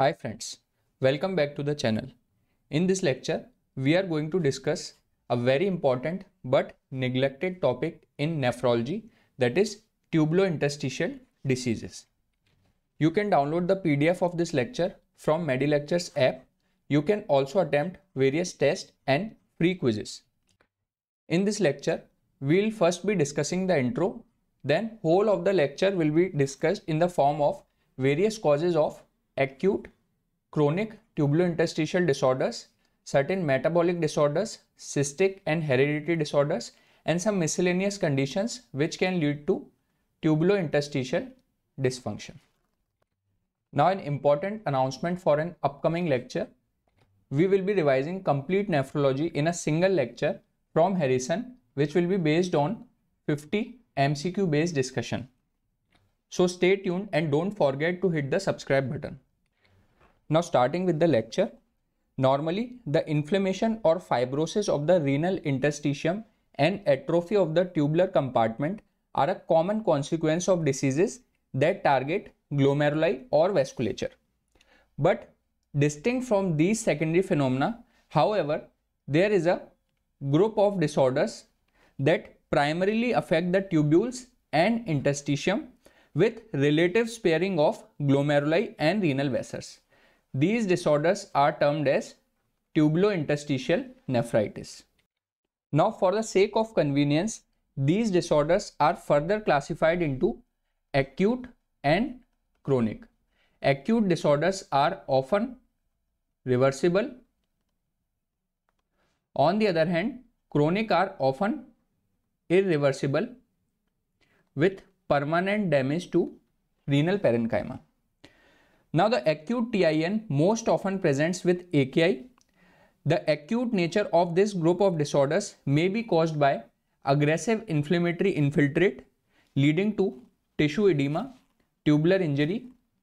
Hi friends, welcome back to the channel. In this lecture, we are going to discuss a very important but neglected topic in nephrology that is tubulointerstitial diseases. You can download the PDF of this lecture from MediLectures app. You can also attempt various tests and free quizzes. In this lecture, we will first be discussing the intro, then whole of the lecture will be discussed in the form of various causes of acute, chronic tubulo-interstitial disorders, certain metabolic disorders, cystic and hereditary disorders, and some miscellaneous conditions which can lead to tubulo-interstitial dysfunction. Now an important announcement for an upcoming lecture. We will be revising complete nephrology in a single lecture from Harrison which will be based on 50 MCQ based discussion. So stay tuned and don't forget to hit the subscribe button. Now starting with the lecture. Normally, the inflammation or fibrosis of the renal interstitium and atrophy of the tubular compartment are a common consequence of diseases that target glomeruli or vasculature. But distinct from these secondary phenomena, however, there is a group of disorders that primarily affect the tubules and interstitium with relative sparing of glomeruli and renal vessels. These disorders are termed as tubulointerstitial nephritis. Now for the sake of convenience, these disorders are further classified into acute and chronic. Acute disorders are often reversible. On the other hand, chronic are often irreversible with permanent damage to renal parenchyma. Now the acute TIN most often presents with AKI. The acute nature of this group of disorders may be caused by aggressive inflammatory infiltrate leading to tissue edema, tubular injury,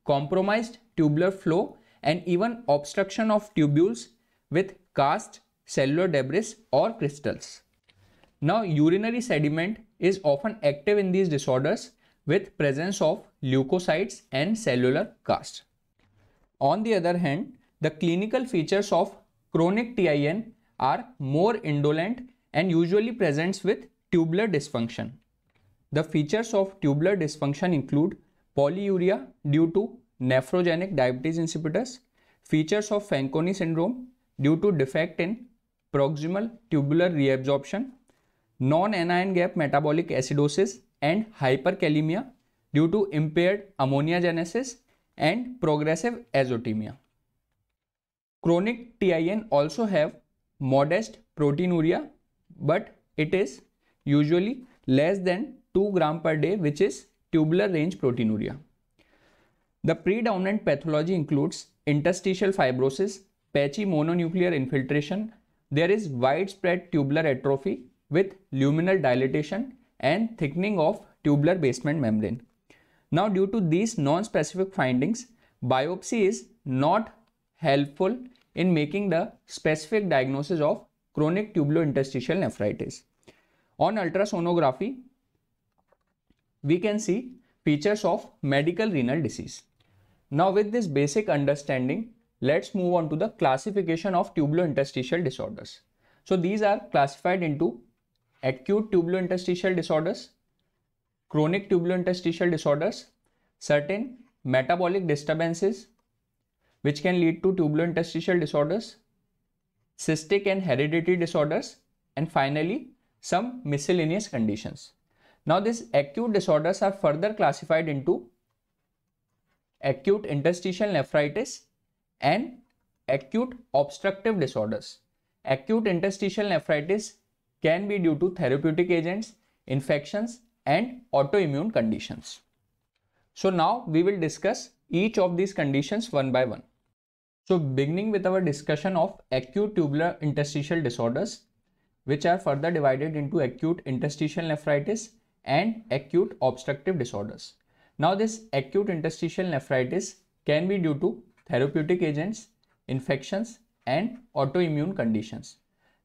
compromised tubular flow and even obstruction of tubules with cast, cellular debris or crystals. Now urinary sediment is often active in these disorders with presence of leukocytes and cellular cast. On the other hand, the clinical features of chronic TIN are more indolent and usually presents with tubular dysfunction. The features of tubular dysfunction include polyuria due to nephrogenic diabetes insipidus, features of Fanconi syndrome due to defect in proximal tubular reabsorption, non-anion gap metabolic acidosis and hyperkalemia due to impaired ammonia genesis and progressive azotemia. Chronic TIN also have modest proteinuria but it is usually less than 2 gram per day which is tubular range proteinuria. The predominant pathology includes interstitial fibrosis, patchy mononuclear infiltration, there is widespread tubular atrophy with luminal dilatation and thickening of tubular basement membrane. Now due to these non-specific findings, biopsy is not helpful in making the specific diagnosis of chronic tubulointerstitial nephritis. On ultrasonography, we can see features of medical renal disease. Now with this basic understanding, let's move on to the classification of tubulointerstitial disorders. So these are classified into acute tubulo-interstitial disorders, chronic tubulo-interstitial disorders, certain metabolic disturbances which can lead to tubulo-interstitial disorders, cystic and hereditary disorders, and finally some miscellaneous conditions. Now these acute disorders are further classified into acute interstitial nephritis and acute obstructive disorders. Acute interstitial nephritis can be due to therapeutic agents, infections and autoimmune conditions. So now we will discuss each of these conditions one by one. So beginning with our discussion of acute tubular interstitial disorders, which are further divided into acute interstitial nephritis and acute obstructive disorders. Now this acute interstitial nephritis can be due to therapeutic agents, infections and autoimmune conditions.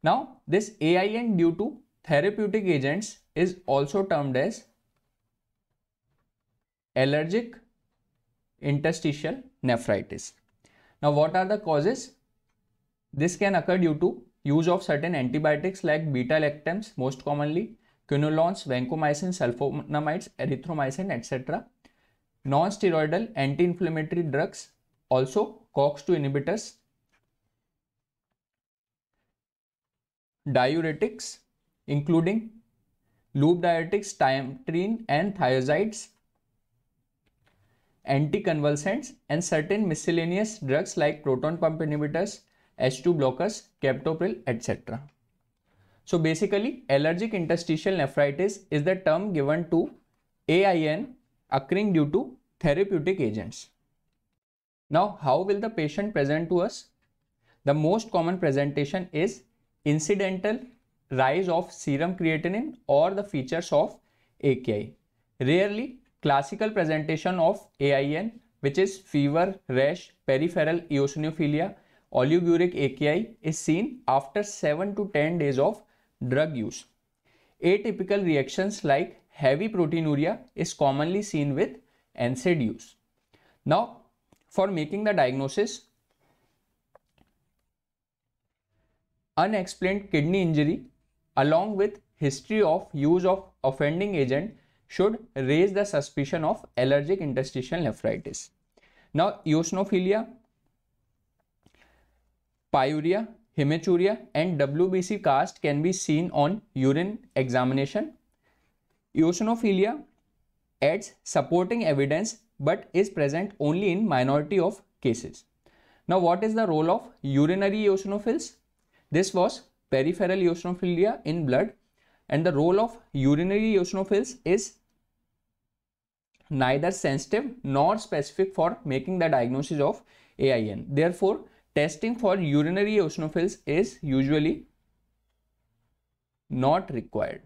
Now, this AIN due to therapeutic agents is also termed as allergic interstitial nephritis. Now, what are the causes? This can occur due to use of certain antibiotics like beta-lactams most commonly, quinolones, vancomycin, sulfonamides, erythromycin, etc. Non-steroidal anti-inflammatory drugs, also COX-2 inhibitors, diuretics, including loop diuretics, tiamtrine and thiazides, anticonvulsants and certain miscellaneous drugs like proton pump inhibitors, H2 blockers, captopril, etc. So basically, allergic interstitial nephritis is the term given to AIN occurring due to therapeutic agents. Now, how will the patient present to us? The most common presentation is incidental rise of serum creatinine or the features of AKI. Rarely, classical presentation of AIN, which is fever, rash, peripheral eosinophilia, oliguric AKI is seen after 7 to 10 days of drug use. Atypical reactions like heavy proteinuria is commonly seen with NSAID use. Now, for making the diagnosis, unexplained kidney injury along with history of use of offending agent should raise the suspicion of allergic interstitial nephritis. Now eosinophilia, pyuria, hematuria and WBC cast can be seen on urine examination. Eosinophilia adds supporting evidence but is present only in minority of cases. Now what is the role of urinary eosinophils? This was peripheral eosinophilia in blood and the role of urinary eosinophils is neither sensitive nor specific for making the diagnosis of AIN. Therefore, testing for urinary eosinophils is usually not required.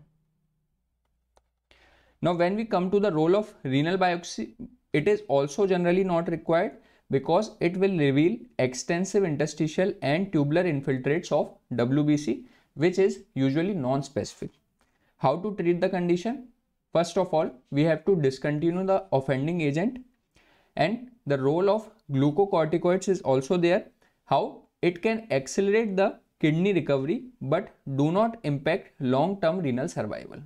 Now, when we come to the role of renal biopsy, it is also generally not required because it will reveal extensive interstitial and tubular infiltrates of WBC which is usually non-specific. How to treat the condition? First of all, we have to discontinue the offending agent and the role of glucocorticoids is also there. How? It can accelerate the kidney recovery but do not impact long-term renal survival.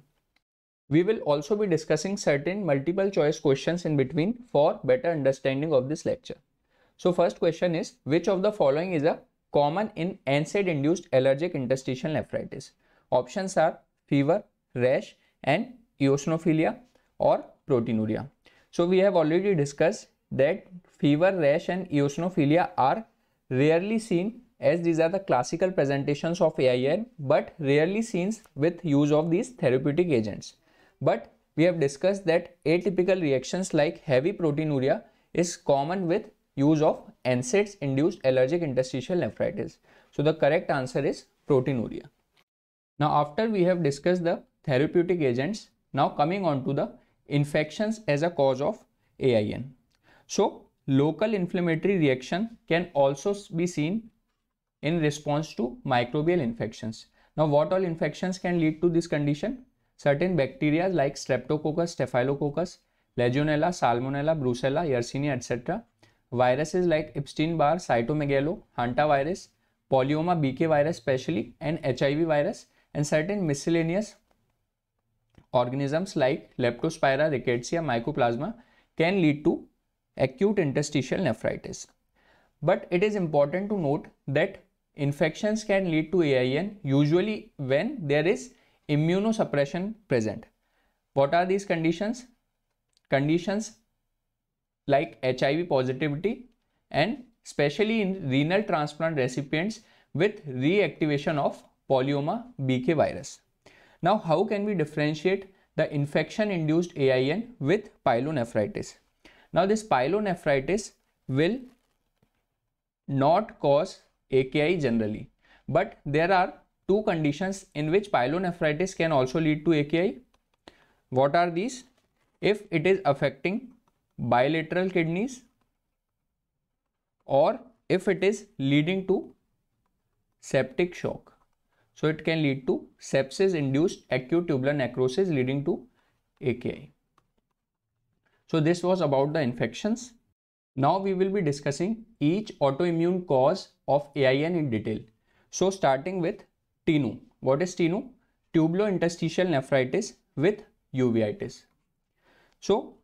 We will also be discussing certain multiple choice questions in between for better understanding of this lecture. So first question is which of the following is a common in NSAID induced allergic interstitial nephritis? Options are fever, rash and eosinophilia or proteinuria. So we have already discussed that fever, rash and eosinophilia are rarely seen as these are the classical presentations of AIN but rarely seen with use of these therapeutic agents. But we have discussed that atypical reactions like heavy proteinuria is common with use of NSAIDs induced allergic interstitial nephritis. So the correct answer is proteinuria. Now after we have discussed the therapeutic agents, now coming on to the infections as a cause of AIN. So local inflammatory reaction can also be seen in response to microbial infections. Now what all infections can lead to this condition? Certain bacteria like Streptococcus, Staphylococcus, Legionella, Salmonella, Brucella, Yersinia etc viruses like Epstein-Barr, cytomegalo, hantavirus, polyoma BK virus specially, and HIV virus and certain miscellaneous organisms like Leptospira, Rickettsia, Mycoplasma can lead to acute interstitial nephritis. But it is important to note that infections can lead to AIN usually when there is immunosuppression present. What are these conditions? Conditions like HIV positivity and especially in renal transplant recipients with reactivation of polyoma BK virus. Now how can we differentiate the infection induced AIN with pyelonephritis? Now this pyelonephritis will not cause AKI generally but there are two conditions in which pyelonephritis can also lead to AKI. What are these? If it is affecting bilateral kidneys or if it is leading to septic shock. So it can lead to sepsis induced acute tubular necrosis leading to AKI. So this was about the infections. Now we will be discussing each autoimmune cause of AIN in detail. So starting with TINU. What is TINU? Tubulointerstitial nephritis with uveitis. So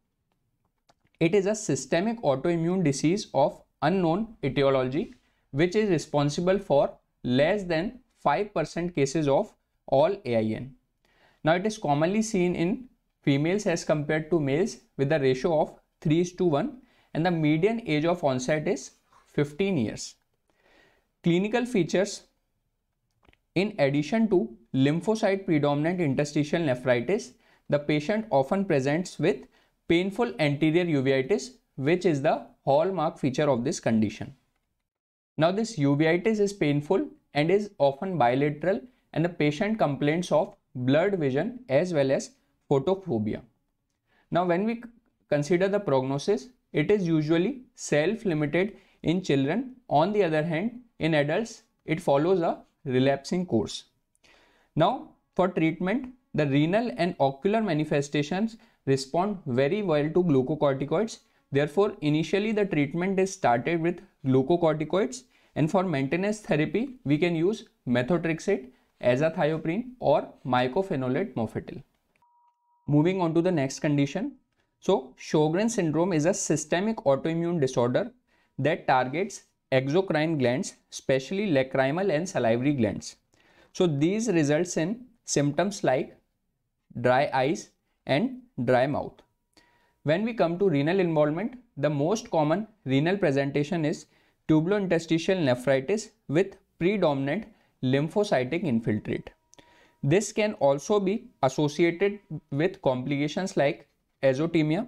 it is a systemic autoimmune disease of unknown etiology which is responsible for less than 5% cases of all AIN. Now it is commonly seen in females as compared to males with a ratio of 3 is to 1 and the median age of onset is 15 years. Clinical features in addition to lymphocyte predominant interstitial nephritis, the patient often presents with painful anterior uveitis which is the hallmark feature of this condition. Now this uveitis is painful and is often bilateral and the patient complains of blurred vision as well as photophobia. Now when we consider the prognosis, it is usually self-limited in children. On the other hand, in adults, it follows a relapsing course. Now for treatment, the renal and ocular manifestations respond very well to glucocorticoids. Therefore, initially the treatment is started with glucocorticoids and for maintenance therapy, we can use methotrexate, azathioprine or mycophenolate mofetil. Moving on to the next condition. So, Sjogren syndrome is a systemic autoimmune disorder that targets exocrine glands, especially lacrimal and salivary glands. So, these results in symptoms like dry eyes and dry mouth. When we come to renal involvement, the most common renal presentation is interstitial nephritis with predominant lymphocytic infiltrate. This can also be associated with complications like azotemia,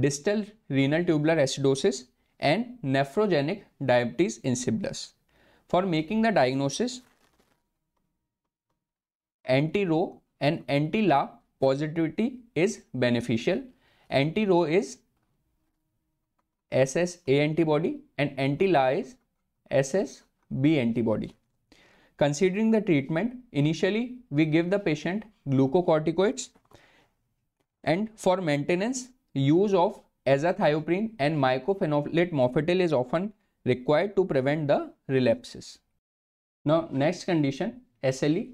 distal renal tubular acidosis, and nephrogenic diabetes insipidus. For making the diagnosis, anti ro and anti-La positivity is beneficial anti-rho is SSA antibody and anti-La is SSB antibody. Considering the treatment, initially we give the patient glucocorticoids and for maintenance, use of azathioprine and mycophenolate mofetil is often required to prevent the relapses. Now next condition SLE.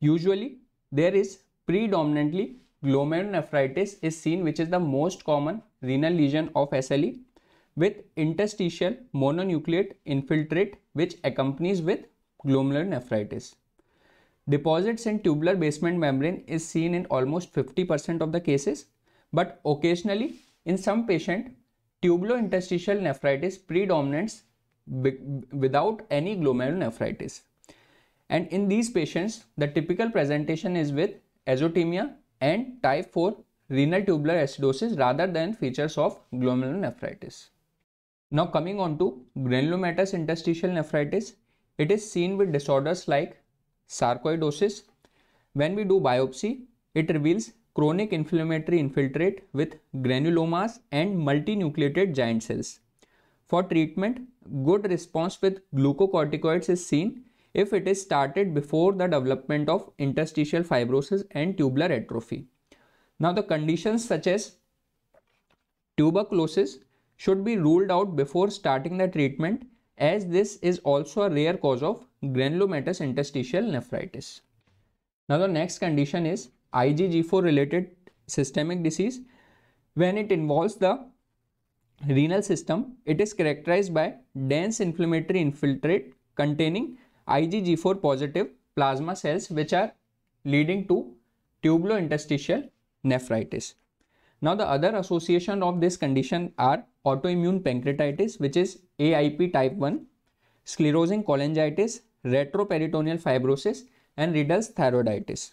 Usually there is Predominantly, glomerulonephritis is seen which is the most common renal lesion of SLE with interstitial mononucleate infiltrate which accompanies with glomerulonephritis. Deposits in tubular basement membrane is seen in almost 50% of the cases but occasionally in some patient tubulointerstitial nephritis predominates without any glomerulonephritis. And in these patients the typical presentation is with azotemia and type 4 renal tubular acidosis rather than features of glomerulonephritis. Now coming on to granulomatous interstitial nephritis, it is seen with disorders like sarcoidosis. When we do biopsy, it reveals chronic inflammatory infiltrate with granulomas and multinucleated giant cells. For treatment, good response with glucocorticoids is seen if it is started before the development of interstitial fibrosis and tubular atrophy. Now the conditions such as tuberculosis should be ruled out before starting the treatment as this is also a rare cause of granulomatous interstitial nephritis. Now the next condition is IgG4 related systemic disease. When it involves the renal system, it is characterized by dense inflammatory infiltrate containing IgG4 positive plasma cells which are leading to tubulointerstitial nephritis. Now the other association of this condition are autoimmune pancreatitis which is AIP type 1, sclerosing cholangitis, retroperitoneal fibrosis and Riddle's thyroiditis.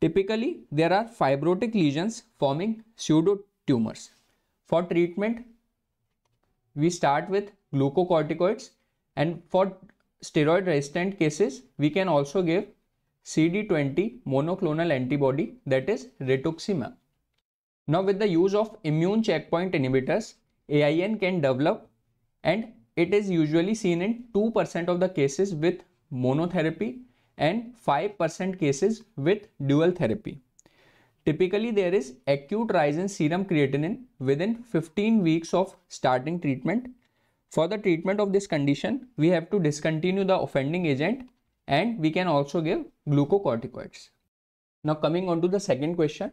Typically there are fibrotic lesions forming pseudotumors. For treatment we start with glucocorticoids and for steroid resistant cases, we can also give CD20 monoclonal antibody that is rituximab. Now with the use of immune checkpoint inhibitors, AIN can develop and it is usually seen in 2% of the cases with monotherapy and 5% cases with dual therapy. Typically, there is acute rise in serum creatinine within 15 weeks of starting treatment for the treatment of this condition, we have to discontinue the offending agent and we can also give glucocorticoids. Now coming on to the second question,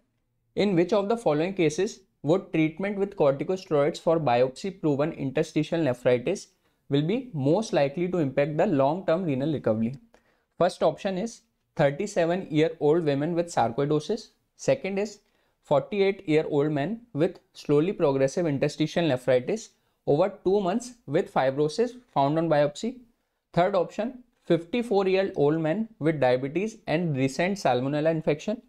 in which of the following cases would treatment with corticosteroids for biopsy proven interstitial nephritis will be most likely to impact the long-term renal recovery? First option is 37 year old women with sarcoidosis. Second is 48 year old men with slowly progressive interstitial nephritis over 2 months with fibrosis found on biopsy. Third option, 54 year old man with diabetes and recent salmonella infection.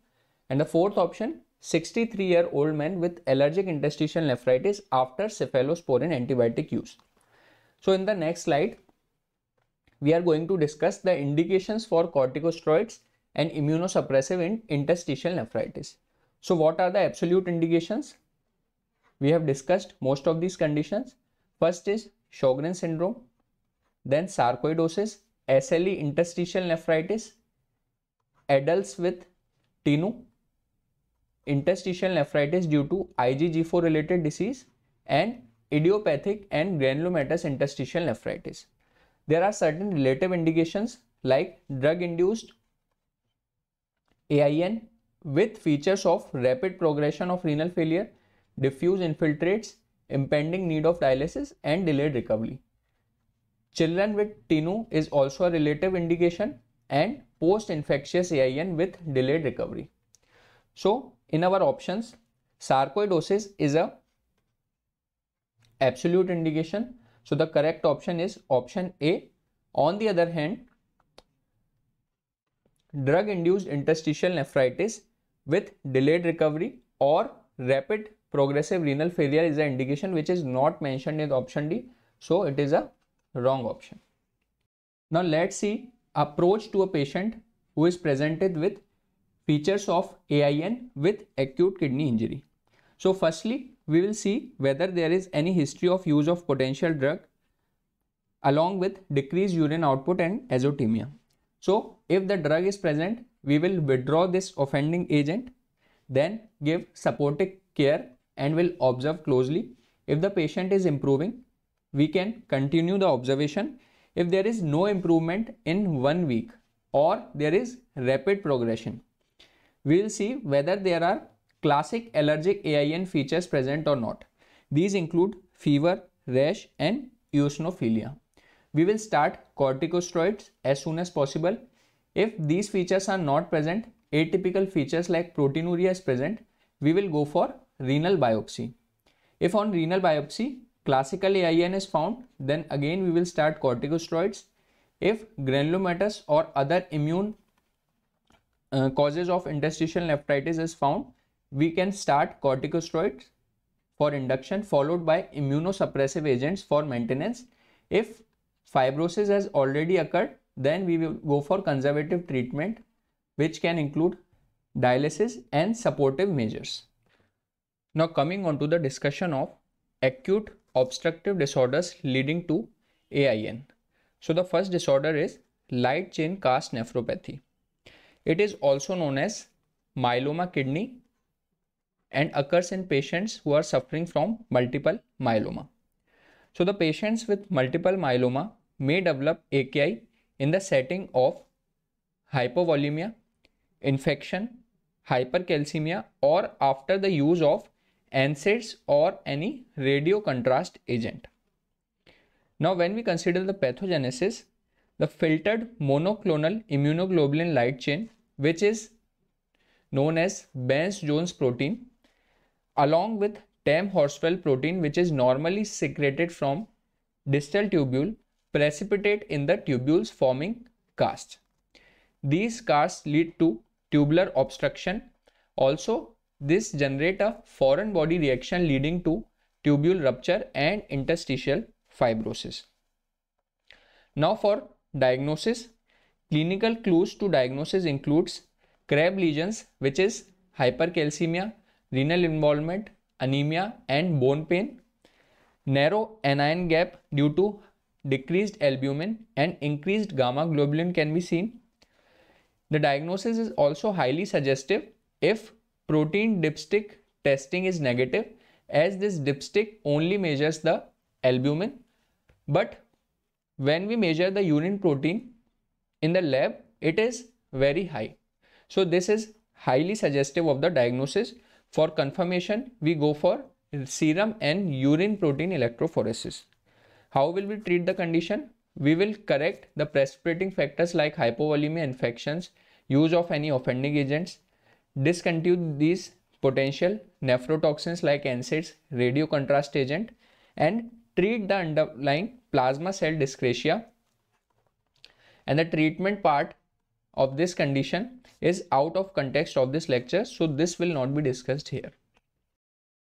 And the fourth option, 63 year old man with allergic interstitial nephritis after cephalosporin antibiotic use. So in the next slide, we are going to discuss the indications for corticosteroids and immunosuppressive in interstitial nephritis. So what are the absolute indications? We have discussed most of these conditions. First is Sjogren syndrome, then sarcoidosis, SLE interstitial nephritis, adults with TINU, interstitial nephritis due to IgG4 related disease and idiopathic and granulomatous interstitial nephritis. There are certain relative indications like drug induced AIN with features of rapid progression of renal failure, diffuse infiltrates impending need of dialysis and delayed recovery. Children with TINU is also a relative indication and post-infectious AIN with delayed recovery. So in our options, sarcoidosis is a absolute indication. So the correct option is option A. On the other hand, drug induced interstitial nephritis with delayed recovery or rapid progressive renal failure is the indication which is not mentioned in option D. So it is a wrong option. Now let's see approach to a patient who is presented with features of AIN with acute kidney injury. So firstly, we will see whether there is any history of use of potential drug along with decreased urine output and azotemia. So if the drug is present, we will withdraw this offending agent, then give supportive care and will observe closely. If the patient is improving, we can continue the observation. If there is no improvement in one week or there is rapid progression, we will see whether there are classic allergic AIN features present or not. These include fever, rash and eosinophilia. We will start corticosteroids as soon as possible. If these features are not present, atypical features like proteinuria is present, we will go for renal biopsy. If on renal biopsy, classical AIN is found, then again we will start corticosteroids. If granulomatous or other immune uh, causes of interstitial nephritis is found, we can start corticosteroids for induction followed by immunosuppressive agents for maintenance. If fibrosis has already occurred, then we will go for conservative treatment which can include dialysis and supportive measures. Now coming on to the discussion of acute obstructive disorders leading to AIN. So the first disorder is light chain cast nephropathy. It is also known as myeloma kidney and occurs in patients who are suffering from multiple myeloma. So the patients with multiple myeloma may develop AKI in the setting of hypovolemia, infection, hypercalcemia or after the use of NSAIDs or any radio contrast agent. Now when we consider the pathogenesis, the filtered monoclonal immunoglobulin light chain which is known as Benz-Jones protein along with TAM horsewell protein which is normally secreted from distal tubule precipitate in the tubules forming casts. These casts lead to tubular obstruction. Also, this generate a foreign body reaction leading to tubule rupture and interstitial fibrosis. Now for diagnosis, clinical clues to diagnosis includes crab lesions which is hypercalcemia, renal involvement, anemia and bone pain, narrow anion gap due to decreased albumin and increased gamma globulin can be seen. The diagnosis is also highly suggestive if protein dipstick testing is negative as this dipstick only measures the albumin. But when we measure the urine protein in the lab, it is very high. So this is highly suggestive of the diagnosis. For confirmation, we go for serum and urine protein electrophoresis. How will we treat the condition? We will correct the precipitating factors like hypovolemia infections, use of any offending agents, discontinue these potential nephrotoxins like NSAIDs, radiocontrast agent and treat the underlying plasma cell dyscrasia and the treatment part of this condition is out of context of this lecture so this will not be discussed here.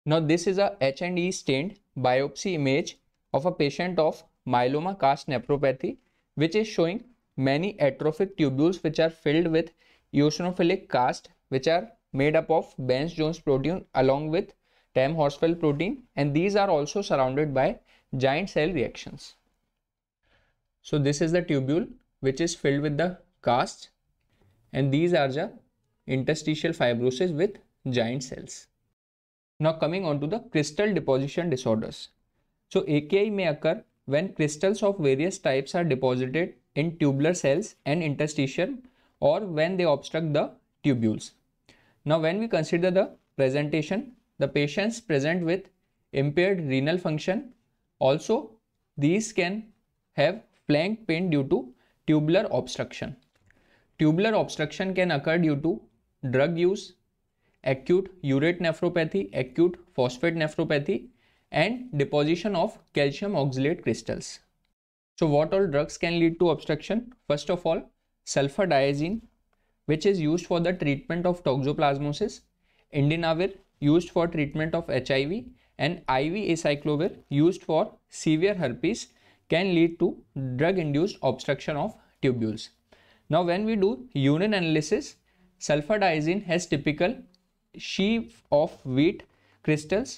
Now this is a H&E stained biopsy image of a patient of myeloma cast nephropathy which is showing many atrophic tubules which are filled with eosinophilic cast which are made up of Benz-Jones protein along with TAM Horsfeld protein and these are also surrounded by giant cell reactions. So this is the tubule which is filled with the cast and these are the interstitial fibrosis with giant cells. Now coming on to the crystal deposition disorders. So AKI may occur when crystals of various types are deposited in tubular cells and interstitium or when they obstruct the tubules. Now, when we consider the presentation, the patients present with impaired renal function. Also, these can have flank pain due to tubular obstruction. Tubular obstruction can occur due to drug use, acute urate nephropathy, acute phosphate nephropathy, and deposition of calcium oxalate crystals. So what all drugs can lead to obstruction? First of all, sulfadiazine which is used for the treatment of toxoplasmosis, indinavir used for treatment of HIV and IV acyclovir used for severe herpes can lead to drug induced obstruction of tubules. Now when we do urine analysis, sulfadiazine has typical sheaf of wheat crystals,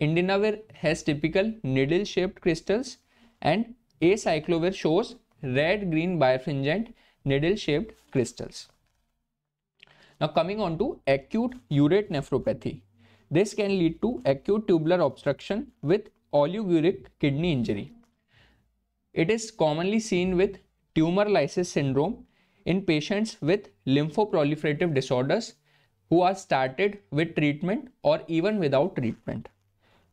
indinavir has typical needle shaped crystals and acyclovir shows red green birefringent needle shaped crystals. Now coming on to acute urate nephropathy. This can lead to acute tubular obstruction with oliguric kidney injury. It is commonly seen with tumor lysis syndrome in patients with lymphoproliferative disorders who are started with treatment or even without treatment.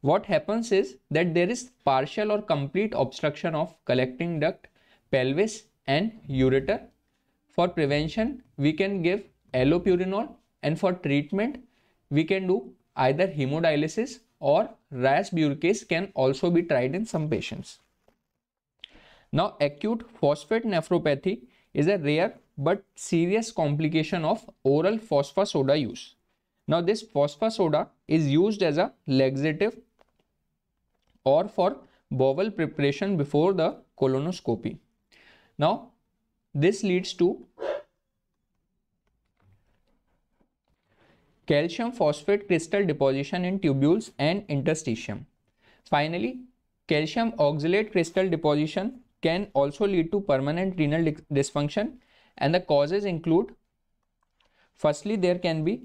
What happens is that there is partial or complete obstruction of collecting duct, pelvis and ureter. For prevention, we can give allopurinol and for treatment we can do either hemodialysis or rasburicase can also be tried in some patients. Now acute phosphate nephropathy is a rare but serious complication of oral soda use. Now this soda is used as a laxative or for bowel preparation before the colonoscopy. Now this leads to calcium phosphate crystal deposition in tubules and interstitium. Finally, calcium oxalate crystal deposition can also lead to permanent renal dysfunction and the causes include firstly there can be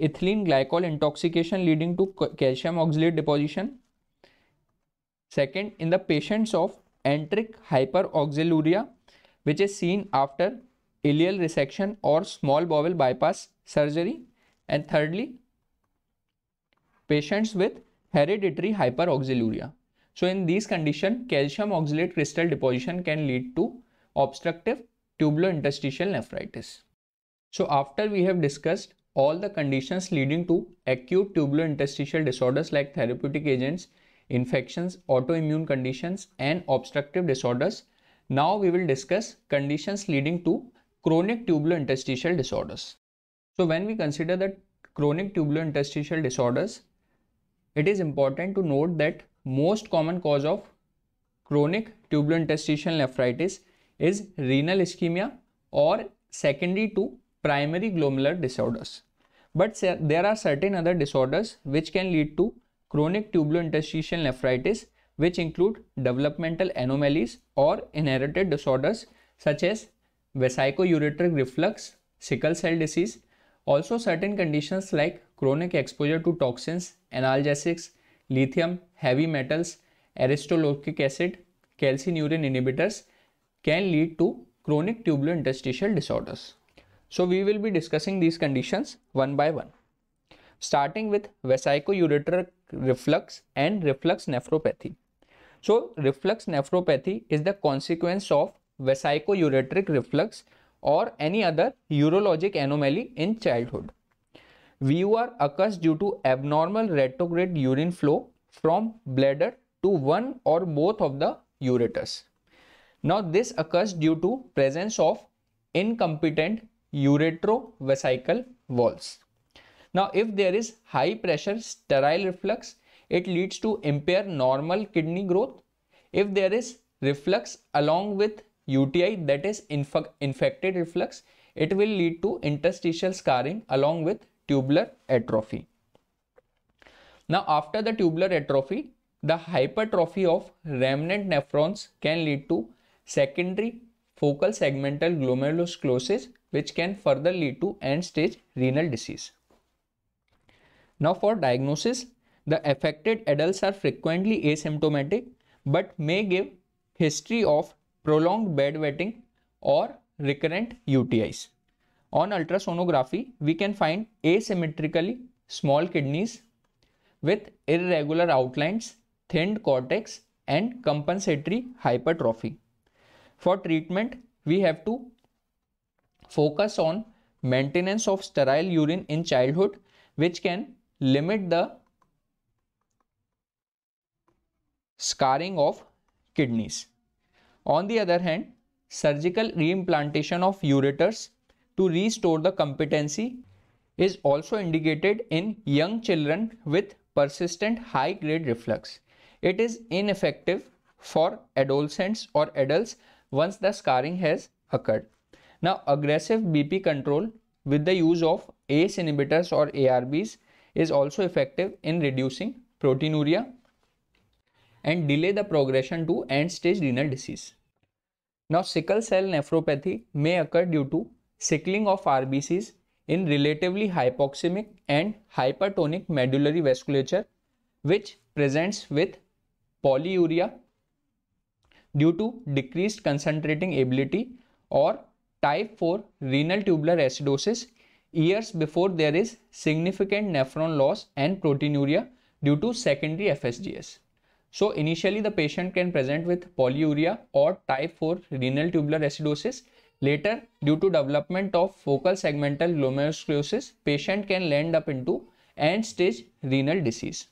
ethylene glycol intoxication leading to calcium oxalate deposition second in the patients of enteric hyperoxaluria which is seen after ileal resection or small bowel bypass surgery and thirdly, patients with hereditary hyperoxaluria. So in these condition, calcium oxalate crystal deposition can lead to obstructive tubulointerstitial nephritis. So after we have discussed all the conditions leading to acute tubulointerstitial disorders like therapeutic agents, infections, autoimmune conditions and obstructive disorders, now we will discuss conditions leading to chronic tubulointerstitial disorders. So when we consider the chronic tubular interstitial disorders, it is important to note that most common cause of chronic tubular interstitial nephritis is renal ischemia or secondary to primary glomerular disorders. But there are certain other disorders which can lead to chronic tubular interstitial nephritis which include developmental anomalies or inherited disorders such as vesico reflux, sickle cell disease, also certain conditions like chronic exposure to toxins, analgesics, lithium, heavy metals, aristolochic acid, calcineurin inhibitors can lead to chronic tubular interstitial disorders. So we will be discussing these conditions one by one. Starting with vesicoureteral reflux and reflux nephropathy. So reflux nephropathy is the consequence of vesicoureteric reflux or any other urologic anomaly in childhood. VUR occurs due to abnormal retrograde urine flow from bladder to one or both of the ureters. Now this occurs due to presence of incompetent uretrovesical walls. Now if there is high pressure sterile reflux, it leads to impair normal kidney growth. If there is reflux along with UTI that is inf infected reflux, it will lead to interstitial scarring along with tubular atrophy. Now after the tubular atrophy, the hypertrophy of remnant nephrons can lead to secondary focal segmental glomerulosclerosis which can further lead to end stage renal disease. Now for diagnosis, the affected adults are frequently asymptomatic but may give history of prolonged bed wetting or recurrent UTIs. On ultrasonography, we can find asymmetrically small kidneys with irregular outlines, thinned cortex and compensatory hypertrophy. For treatment, we have to focus on maintenance of sterile urine in childhood which can limit the scarring of kidneys. On the other hand, surgical reimplantation of ureters to restore the competency is also indicated in young children with persistent high grade reflux. It is ineffective for adolescents or adults once the scarring has occurred. Now, aggressive BP control with the use of ACE inhibitors or ARBs is also effective in reducing proteinuria and delay the progression to end stage renal disease. Now, sickle cell nephropathy may occur due to sickling of RBCs in relatively hypoxemic and hypertonic medullary vasculature, which presents with polyuria due to decreased concentrating ability or type 4 renal tubular acidosis years before there is significant nephron loss and proteinuria due to secondary FSGS. So initially the patient can present with polyuria or type 4 renal tubular acidosis. Later, due to development of focal segmental glomerulosclerosis, patient can land up into end-stage renal disease.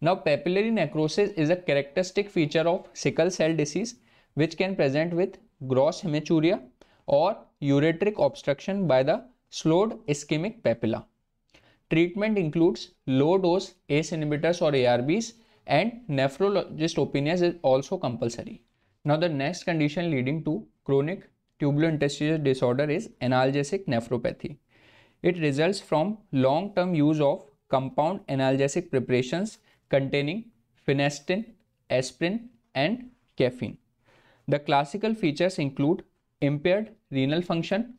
Now papillary necrosis is a characteristic feature of sickle cell disease which can present with gross hematuria or ureteric obstruction by the slowed ischemic papilla. Treatment includes low dose ACE inhibitors or ARBs and nephrologist opinions is also compulsory. Now the next condition leading to chronic tubular interstitial disorder is analgesic nephropathy. It results from long-term use of compound analgesic preparations containing phenestin, aspirin and caffeine. The classical features include impaired renal function,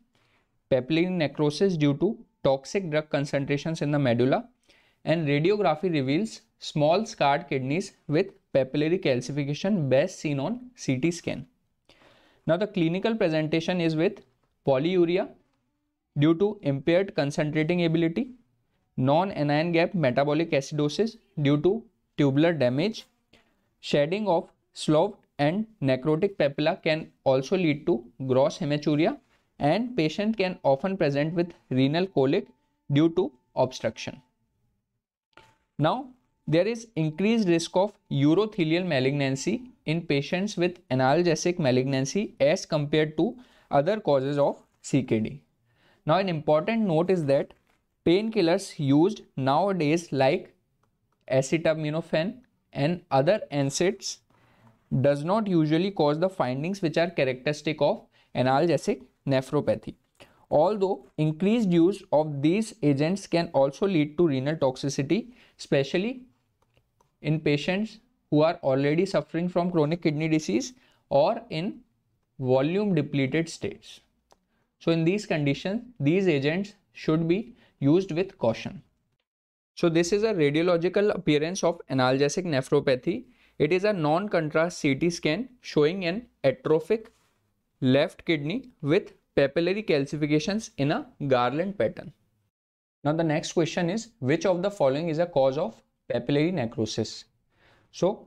papillary necrosis due to toxic drug concentrations in the medulla and radiography reveals small scarred kidneys with papillary calcification best seen on CT scan. Now the clinical presentation is with polyuria due to impaired concentrating ability, non-anion gap metabolic acidosis due to tubular damage, shedding of sloughed and necrotic papilla can also lead to gross hematuria and patient can often present with renal colic due to obstruction. Now, there is increased risk of urothelial malignancy in patients with analgesic malignancy as compared to other causes of CKD. Now, an important note is that painkillers used nowadays like acetaminophen and other NSAIDs does not usually cause the findings which are characteristic of analgesic nephropathy. Although increased use of these agents can also lead to renal toxicity especially in patients who are already suffering from chronic kidney disease or in volume depleted states. So in these conditions, these agents should be used with caution. So this is a radiological appearance of analgesic nephropathy. It is a non-contrast CT scan showing an atrophic left kidney with papillary calcifications in a garland pattern. Now the next question is which of the following is a cause of papillary necrosis? So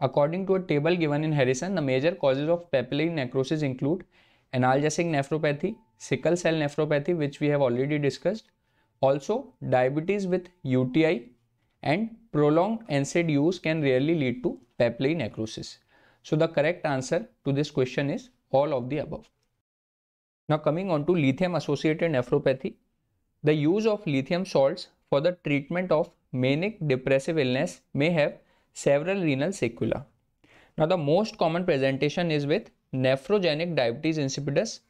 according to a table given in Harrison, the major causes of papillary necrosis include analgesic nephropathy, sickle cell nephropathy which we have already discussed, also diabetes with UTI and prolonged NSAID use can rarely lead to papillary necrosis. So the correct answer to this question is all of the above. Now coming on to lithium associated nephropathy. The use of lithium salts for the treatment of manic depressive illness may have several renal sequelae. Now the most common presentation is with nephrogenic diabetes insipidus,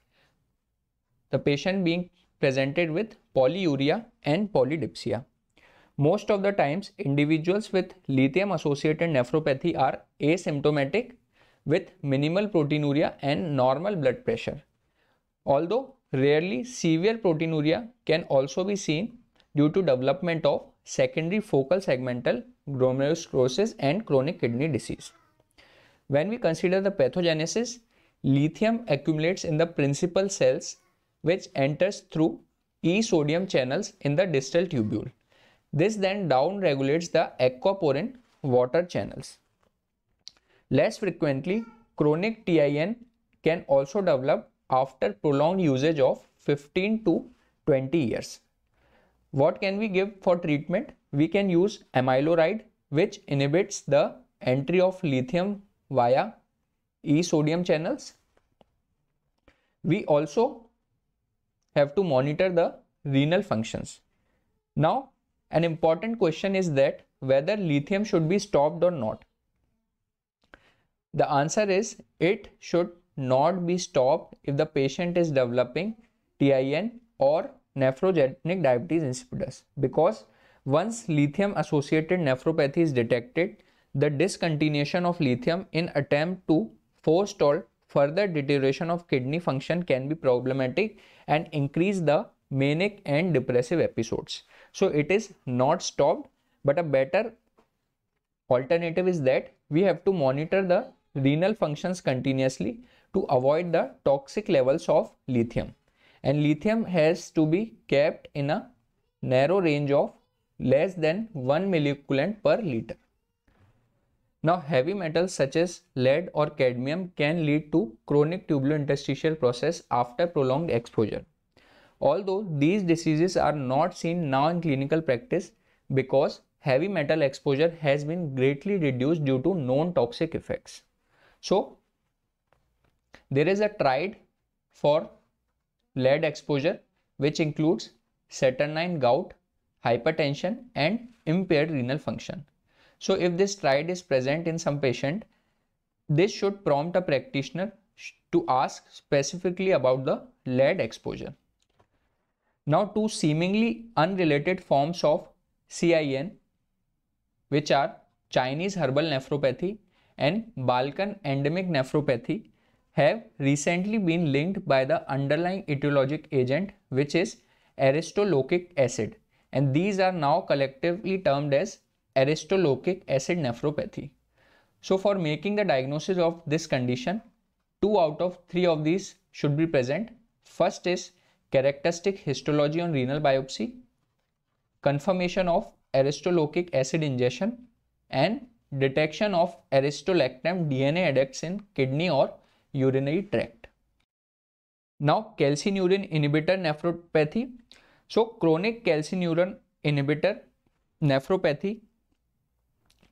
the patient being presented with polyuria and polydipsia. Most of the times individuals with lithium associated nephropathy are asymptomatic with minimal proteinuria and normal blood pressure. Although Rarely, severe proteinuria can also be seen due to development of secondary focal segmental glomerulosclerosis and chronic kidney disease. When we consider the pathogenesis, lithium accumulates in the principal cells which enters through E sodium channels in the distal tubule. This then down regulates the aquaporin water channels. Less frequently, chronic TIN can also develop after prolonged usage of 15 to 20 years. What can we give for treatment? We can use amyloride which inhibits the entry of lithium via E-sodium channels. We also have to monitor the renal functions. Now an important question is that whether lithium should be stopped or not. The answer is it should not be stopped if the patient is developing TIN or nephrogenic diabetes insipidus because once lithium associated nephropathy is detected the discontinuation of lithium in attempt to forestall further deterioration of kidney function can be problematic and increase the manic and depressive episodes so it is not stopped but a better alternative is that we have to monitor the renal functions continuously to avoid the toxic levels of lithium and lithium has to be kept in a narrow range of less than 1 milliequivalent per liter. Now heavy metals such as lead or cadmium can lead to chronic tubular interstitial process after prolonged exposure. Although these diseases are not seen now in clinical practice because heavy metal exposure has been greatly reduced due to known toxic effects. So there is a triad for lead exposure which includes Saturnine gout, hypertension and impaired renal function. So if this triad is present in some patient, this should prompt a practitioner to ask specifically about the lead exposure. Now two seemingly unrelated forms of CIN which are Chinese herbal nephropathy and Balkan endemic nephropathy have recently been linked by the underlying etiologic agent which is aristolochic acid and these are now collectively termed as aristolochic acid nephropathy. So for making the diagnosis of this condition, two out of three of these should be present. First is characteristic histology on renal biopsy, confirmation of aristolochic acid ingestion and detection of aristolactam DNA adducts in kidney or urinary tract. Now calcineurin inhibitor nephropathy. So chronic calcineurin inhibitor nephropathy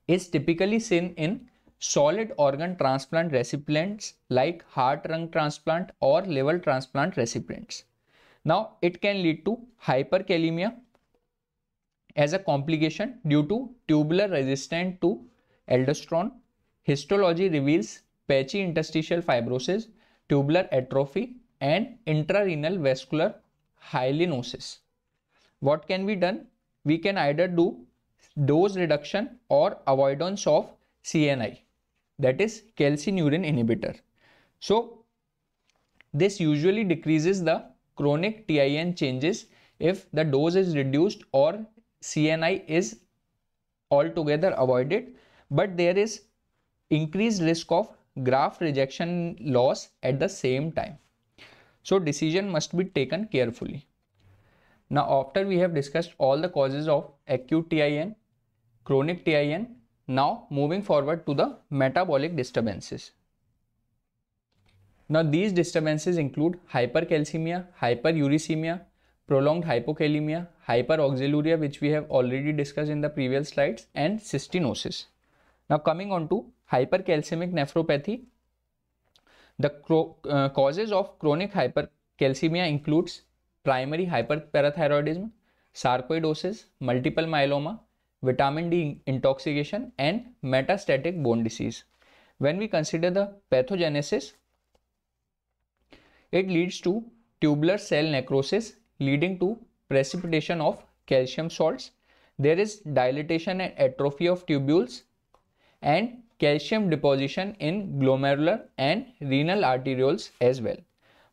is typically seen in solid organ transplant recipients like heart lung transplant or liver transplant recipients. Now it can lead to hyperkalemia as a complication due to tubular resistance to aldosterone. Histology reveals patchy interstitial fibrosis, tubular atrophy and intrarenal vascular hyalinosis. What can be done? We can either do dose reduction or avoidance of CNI that is calcineurin inhibitor. So this usually decreases the chronic TIN changes if the dose is reduced or CNI is altogether avoided but there is increased risk of graft rejection loss at the same time. So decision must be taken carefully. Now after we have discussed all the causes of acute TIN, chronic TIN, now moving forward to the metabolic disturbances. Now these disturbances include hypercalcemia, hyperuricemia, prolonged hypokalemia, hyperoxaluria which we have already discussed in the previous slides and cystinosis. Now coming on to hypercalcaemic nephropathy the causes of chronic hypercalcaemia includes primary hyperparathyroidism sarcoidosis multiple myeloma vitamin D intoxication and metastatic bone disease when we consider the pathogenesis it leads to tubular cell necrosis leading to precipitation of calcium salts there is dilatation and atrophy of tubules and calcium deposition in glomerular and renal arterioles as well.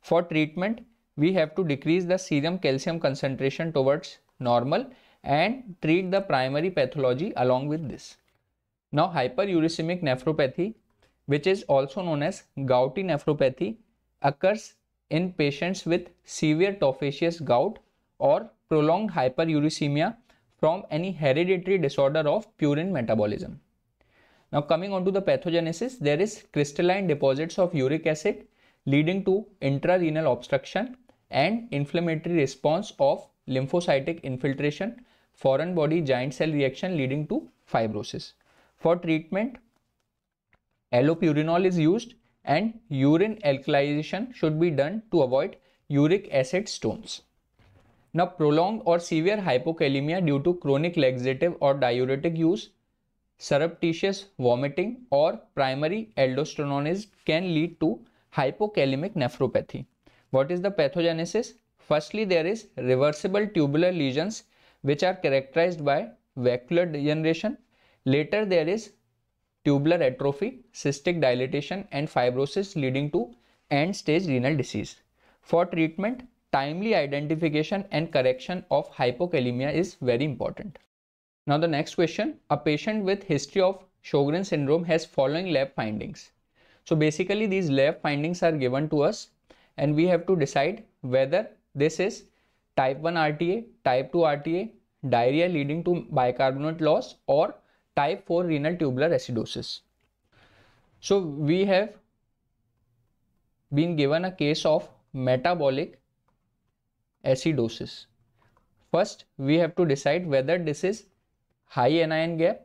For treatment, we have to decrease the serum calcium concentration towards normal and treat the primary pathology along with this. Now hyperuricemic nephropathy which is also known as gouty nephropathy occurs in patients with severe tophaceous gout or prolonged hyperuricemia from any hereditary disorder of purine metabolism. Now coming on to the pathogenesis, there is crystalline deposits of uric acid leading to intrarenal obstruction and inflammatory response of lymphocytic infiltration, foreign body giant cell reaction leading to fibrosis. For treatment, allopurinol is used and urine alkalization should be done to avoid uric acid stones. Now prolonged or severe hypokalemia due to chronic laxative or diuretic use surreptitious vomiting or primary aldosteronism can lead to hypokalemic nephropathy. What is the pathogenesis? Firstly, there is reversible tubular lesions which are characterized by vacuolar degeneration. Later, there is tubular atrophy, cystic dilatation and fibrosis leading to end stage renal disease. For treatment, timely identification and correction of hypokalemia is very important. Now the next question, a patient with history of Sjogren syndrome has following lab findings. So basically these lab findings are given to us and we have to decide whether this is type 1 RTA, type 2 RTA, diarrhea leading to bicarbonate loss or type 4 renal tubular acidosis. So we have been given a case of metabolic acidosis. First we have to decide whether this is high anion gap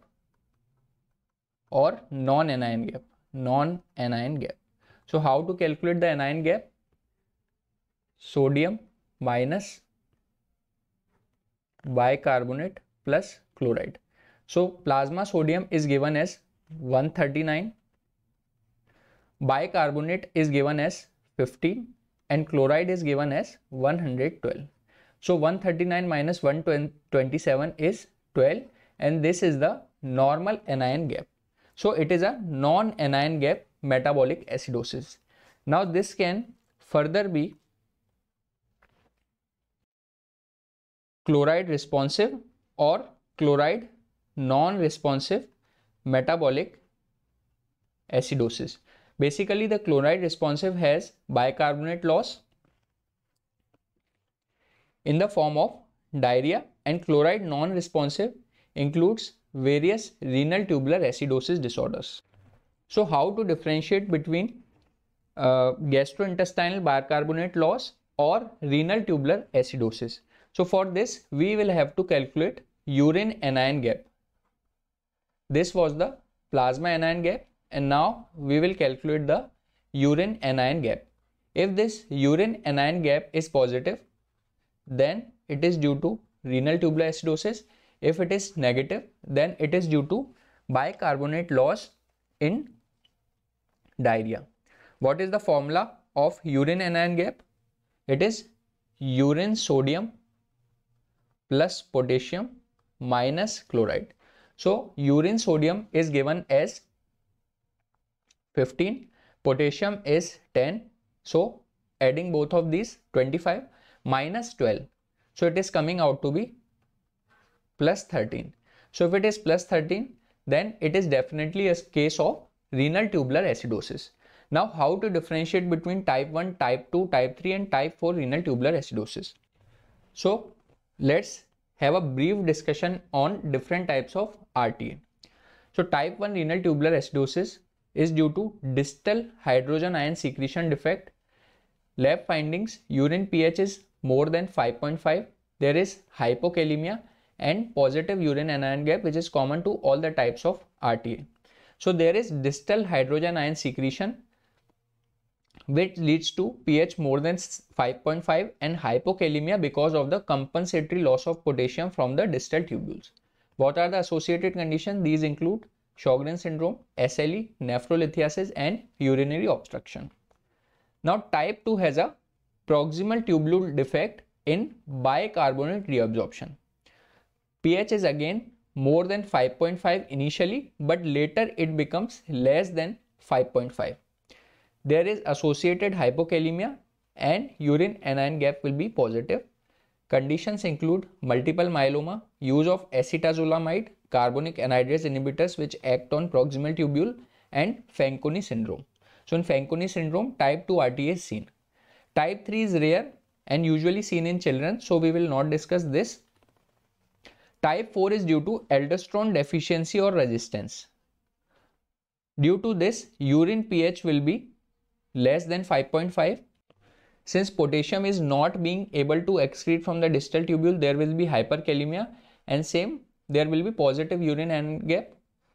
or non-anion gap non-anion gap so how to calculate the anion gap sodium minus bicarbonate plus chloride so plasma sodium is given as 139 bicarbonate is given as 15 and chloride is given as 112 so 139 minus 127 is 12 and this is the normal anion gap. So it is a non-anion gap metabolic acidosis. Now this can further be chloride responsive or chloride non-responsive metabolic acidosis. Basically the chloride responsive has bicarbonate loss in the form of diarrhea and chloride non-responsive includes various renal tubular acidosis disorders. So how to differentiate between uh, gastrointestinal bicarbonate loss or renal tubular acidosis. So for this we will have to calculate urine anion gap. This was the plasma anion gap and now we will calculate the urine anion gap. If this urine anion gap is positive then it is due to renal tubular acidosis if it is negative, then it is due to bicarbonate loss in diarrhea. What is the formula of urine anion gap? It is urine sodium plus potassium minus chloride. So urine sodium is given as 15, potassium is 10. So adding both of these 25 minus 12. So it is coming out to be plus 13. So if it is plus 13, then it is definitely a case of renal tubular acidosis. Now how to differentiate between type 1, type 2, type 3 and type 4 renal tubular acidosis. So let's have a brief discussion on different types of RTA. So type 1 renal tubular acidosis is due to distal hydrogen ion secretion defect. Lab findings, urine pH is more than 5.5. There is hypokalemia and positive urine anion gap which is common to all the types of RTA. So there is distal hydrogen ion secretion which leads to pH more than 5.5 and hypokalemia because of the compensatory loss of potassium from the distal tubules. What are the associated conditions? These include Sjogren syndrome, SLE, nephrolithiasis and urinary obstruction. Now type 2 has a proximal tubule defect in bicarbonate reabsorption pH is again more than 5.5 initially, but later it becomes less than 5.5. There is associated hypokalemia and urine anion gap will be positive. Conditions include multiple myeloma, use of acetazolamide, carbonic anhydrase inhibitors which act on proximal tubule and Fanconi syndrome. So in Fanconi syndrome, type 2 RTA is seen. Type 3 is rare and usually seen in children, so we will not discuss this. Type 4 is due to aldosterone deficiency or resistance. Due to this, urine pH will be less than 5.5. Since potassium is not being able to excrete from the distal tubule, there will be hyperkalemia and same, there will be positive urine iron gap.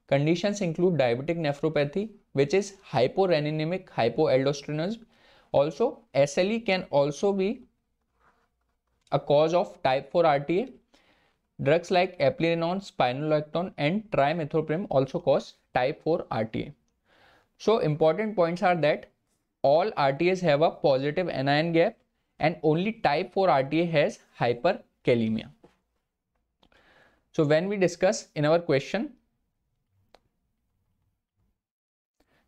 Conditions include diabetic nephropathy, which is hyporeninemic hypoaldosteronism. Also, SLE can also be a cause of type 4 RTA Drugs like aplerenon, spironolactone and trimethoprim also cause type 4 RTA. So important points are that all RTAs have a positive anion gap and only type 4 RTA has hyperkalemia. So when we discuss in our question,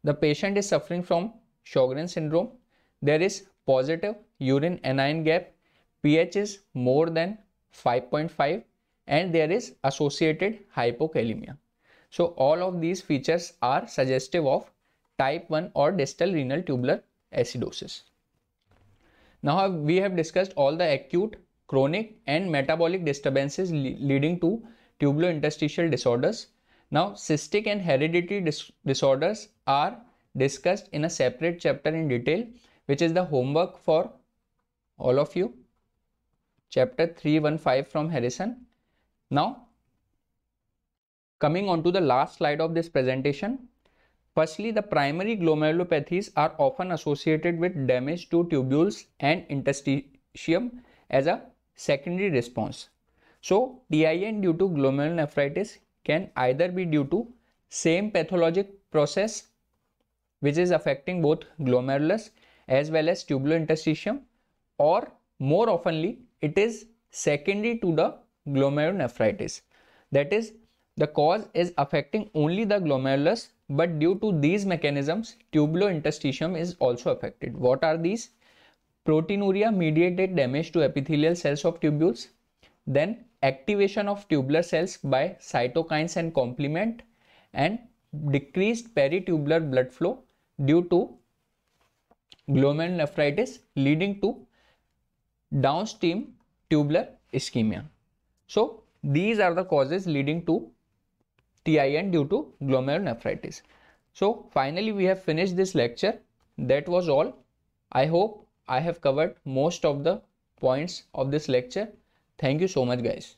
the patient is suffering from Sjogren syndrome. There is positive urine anion gap. pH is more than 5.5 and there is associated hypokalemia. So all of these features are suggestive of type 1 or distal renal tubular acidosis. Now we have discussed all the acute, chronic and metabolic disturbances le leading to tubulo-interstitial disorders. Now cystic and hereditary dis disorders are discussed in a separate chapter in detail which is the homework for all of you. Chapter 315 from Harrison now, coming on to the last slide of this presentation. Firstly, the primary glomerulopathies are often associated with damage to tubules and interstitium as a secondary response. So, TIN due to glomerulonephritis can either be due to same pathologic process which is affecting both glomerulus as well as tubular interstitium or more oftenly it is secondary to the glomerulonephritis. That is, the cause is affecting only the glomerulus, but due to these mechanisms, tubulointerstitium is also affected. What are these? Proteinuria mediated damage to epithelial cells of tubules, then activation of tubular cells by cytokines and complement, and decreased peritubular blood flow due to glomerulonephritis leading to downstream tubular ischemia. So these are the causes leading to TIN due to glomerulonephritis. So finally we have finished this lecture. That was all. I hope I have covered most of the points of this lecture. Thank you so much guys.